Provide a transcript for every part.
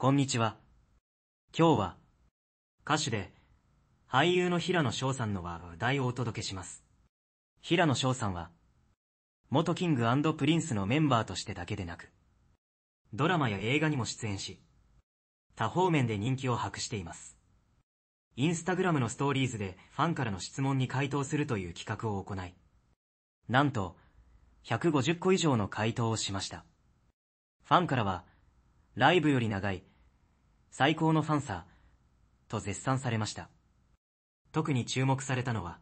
こんにちは。今日は、歌手で、俳優の平野翔さんの話題をお届けします。平野翔さんは、元キングプリンスのメンバーとしてだけでなく、ドラマや映画にも出演し、多方面で人気を博しています。インスタグラムのストーリーズでファンからの質問に回答するという企画を行い、なんと、150個以上の回答をしました。ファンからは、ライブより長い最高のファンサー、と絶賛されました。特に注目されたのは、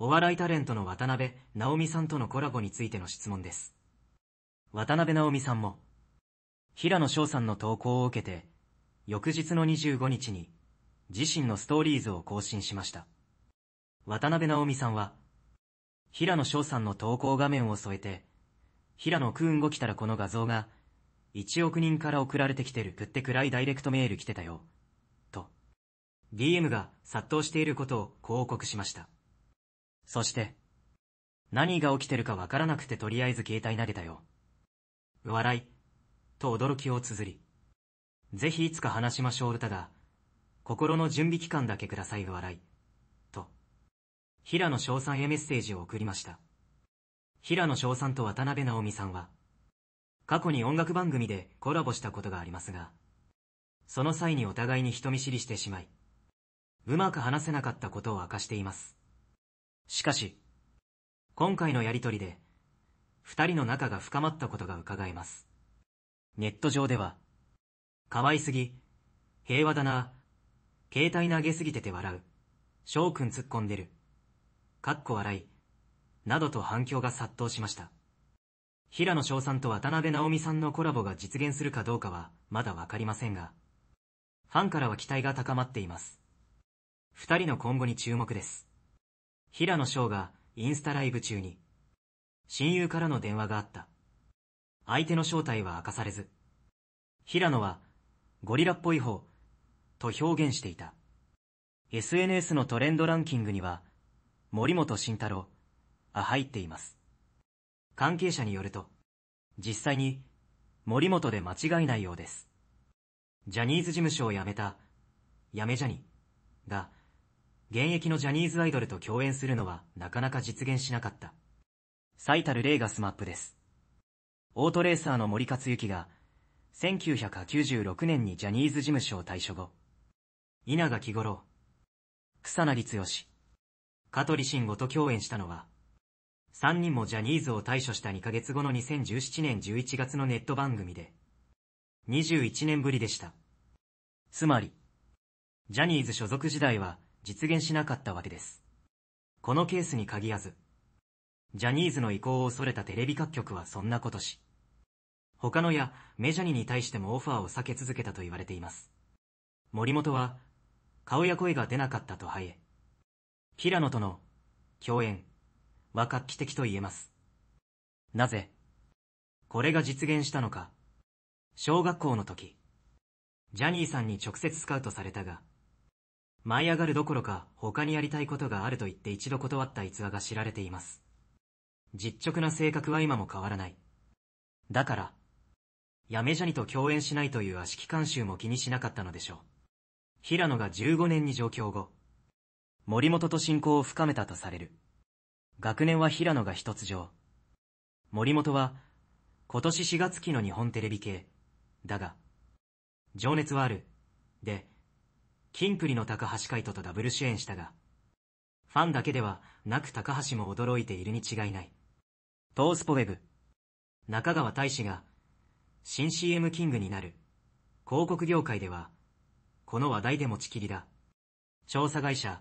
お笑いタレントの渡辺直美さんとのコラボについての質問です。渡辺直美さんも、平野翔さんの投稿を受けて、翌日の25日に、自身のストーリーズを更新しました。渡辺直美さんは、平野翔さんの投稿画面を添えて、平野くんごきたらこの画像が1億人から送られてきてるくって暗いダイレクトメール来てたよ。と。DM が殺到していることを報告しました。そして、何が起きてるかわからなくてとりあえず携帯投げたよ。笑い。と驚きを綴り。ぜひいつか話しましょう歌が、心の準備期間だけください笑い。と。平野翔さんへメッセージを送りました。平野翔さんと渡辺直美さんは、過去に音楽番組でコラボしたことがありますが、その際にお互いに人見知りしてしまい、うまく話せなかったことを明かしています。しかし、今回のやりとりで、二人の仲が深まったことが伺えます。ネット上では、可愛すぎ、平和だな、携帯投げすぎてて笑う、翔くん突っ込んでる、かっこ笑い、などと反響が殺到しました。平野翔さんと渡辺直美さんのコラボが実現するかどうかは、まだわかりませんが、ファンからは期待が高まっています。二人の今後に注目です。平野翔が、インスタライブ中に、親友からの電話があった。相手の正体は明かされず、平野は、ゴリラっぽい方、と表現していた。SNS のトレンドランキングには、森本慎太郎、あ入っています。関係者によると、実際に森本で間違いないようです。ジャニーズ事務所を辞めた、辞めジャニ、が、現役のジャニーズアイドルと共演するのはなかなか実現しなかった。最たる例がスマップです。オートレーサーの森克行が、1996年にジャニーズ事務所を退所後、稲垣五郎、草薙剛、香取慎吾と共演したのは、3人もジャニーズを退所した2ヶ月後の2017年11月のネット番組で、21年ぶりでした。つまり、ジャニーズ所属時代は実現しなかったわけです。このケースに限らず、ジャニーズの意向を恐れたテレビ各局はそんなことし、他のやメジャニに対してもオファーを避け続けたと言われています。森本は、顔や声が出なかったとはいえ、平野との共演、は画期的と言えます。なぜ、これが実現したのか。小学校の時、ジャニーさんに直接スカウトされたが、舞い上がるどころか他にやりたいことがあると言って一度断った逸話が知られています。実直な性格は今も変わらない。だから、やめジャニと共演しないという悪しき慣習も気にしなかったのでしょう。平野が15年に上京後、森本と親交を深めたとされる。学年は平野が一つ上。森本は、今年4月期の日本テレビ系。だが、情熱はある。で、キンプリの高橋海人とダブル主演したが、ファンだけではなく高橋も驚いているに違いない。トースポウェブ。中川大志が、新 CM キングになる。広告業界では、この話題で持ちきりだ。調査会社、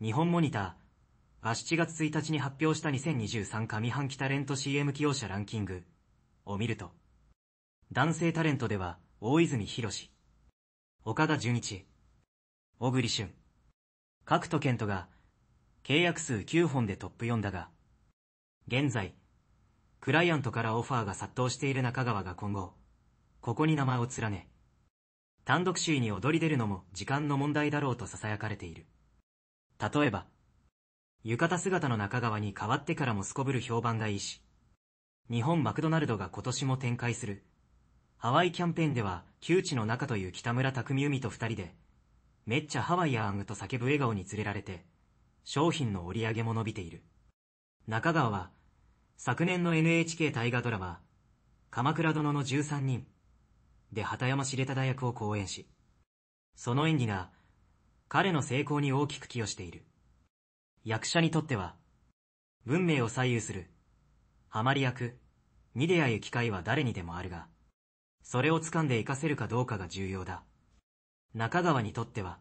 日本モニター、7月1日に発表した2023上半期タレント CM 起用者ランキングを見ると、男性タレントでは、大泉博士、岡田純一、小栗旬、角都健人が、契約数9本でトップ4だが、現在、クライアントからオファーが殺到している中川が今後、ここに名前を連ね、単独首位に躍り出るのも時間の問題だろうと囁かれている。例えば、浴衣姿の中川に変わってからもすこぶる評判がいいし、日本マクドナルドが今年も展開する、ハワイキャンペーンでは、旧知の中という北村匠海と二人で、めっちゃハワイアングと叫ぶ笑顔に連れられて、商品の売り上げも伸びている。中川は、昨年の NHK 大河ドラマ、鎌倉殿の13人、で畑山知れた大役を講演し、その演技が、彼の成功に大きく寄与している。役者にとっては、運命を左右する、ハマり役、に出会う機会は誰にでもあるが、それを掴んで活かせるかどうかが重要だ。中川にとっては、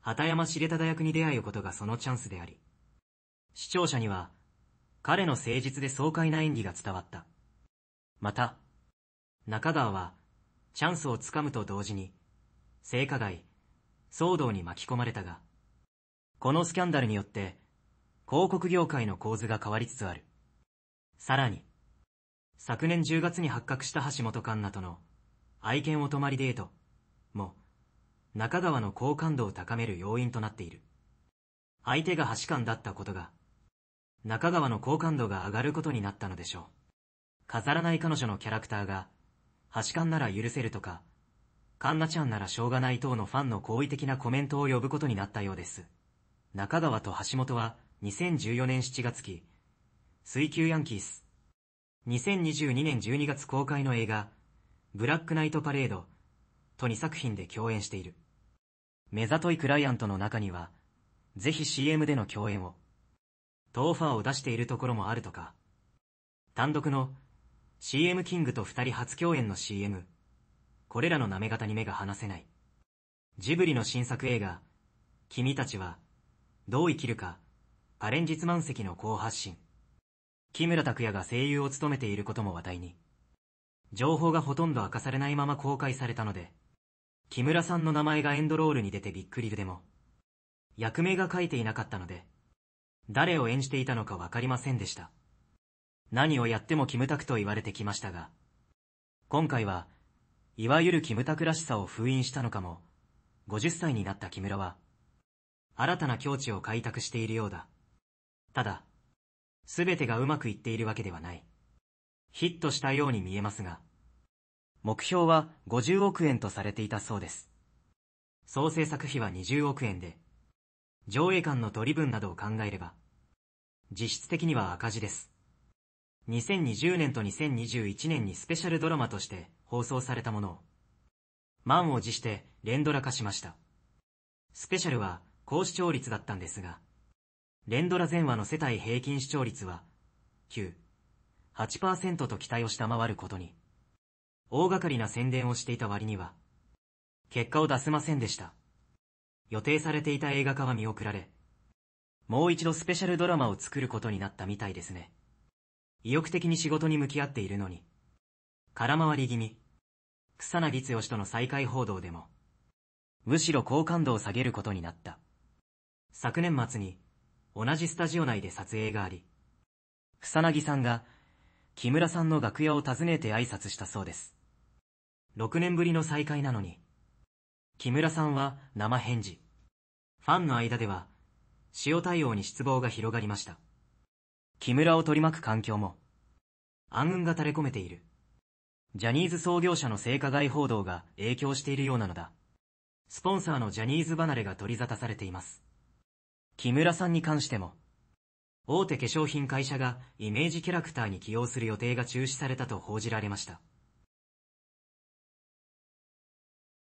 畑山知れた大に出会うことがそのチャンスであり、視聴者には、彼の誠実で爽快な演技が伝わった。また、中川は、チャンスを掴むと同時に、性加害、騒動に巻き込まれたが、このスキャンダルによって、広告業界の構図が変わりつつある。さらに、昨年10月に発覚した橋本環奈との愛犬お泊まりデートも中川の好感度を高める要因となっている。相手が橋間だったことが中川の好感度が上がることになったのでしょう。飾らない彼女のキャラクターが橋間なら許せるとか、環奈ちゃんならしょうがない等のファンの好意的なコメントを呼ぶことになったようです。中川と橋本は2014年7月期、水球ヤンキース。2022年12月公開の映画、ブラックナイトパレードと2作品で共演している。目ざといクライアントの中には、ぜひ CM での共演を、とオファーを出しているところもあるとか、単独の CM キングと二人初共演の CM、これらの舐め方に目が離せない。ジブリの新作映画、君たちは、どう生きるか、アレンジ満席の好発信。木村拓哉が声優を務めていることも話題に。情報がほとんど明かされないまま公開されたので、木村さんの名前がエンドロールに出てびっくりでも、役名が書いていなかったので、誰を演じていたのかわかりませんでした。何をやってもキムタクと言われてきましたが、今回は、いわゆるキムタクらしさを封印したのかも、50歳になった木村は、新たな境地を開拓しているようだ。ただ、すべてがうまくいっているわけではない。ヒットしたように見えますが、目標は50億円とされていたそうです。総制作費は20億円で、上映間の取り分などを考えれば、実質的には赤字です。2020年と2021年にスペシャルドラマとして放送されたものを、満を持して連ドラ化しました。スペシャルは高視聴率だったんですが、連ドラ前話の世帯平均視聴率は、9、8%と期待を下回ることに、大掛かりな宣伝をしていた割には、結果を出せませんでした。予定されていた映画化は見送られ、もう一度スペシャルドラマを作ることになったみたいですね。意欲的に仕事に向き合っているのに、空回り気味、草薙剛との再会報道でも、むしろ好感度を下げることになった。昨年末に同じスタジオ内で撮影があり、草薙さんが木村さんの楽屋を訪ねて挨拶したそうです。6年ぶりの再会なのに、木村さんは生返事。ファンの間では、塩対応に失望が広がりました。木村を取り巻く環境も、暗雲が垂れ込めている。ジャニーズ創業者の性加害報道が影響しているようなのだ。スポンサーのジャニーズ離れが取り沙汰されています。木村さんに関しても、大手化粧品会社がイメージキャラクターに起用する予定が中止されたと報じられました。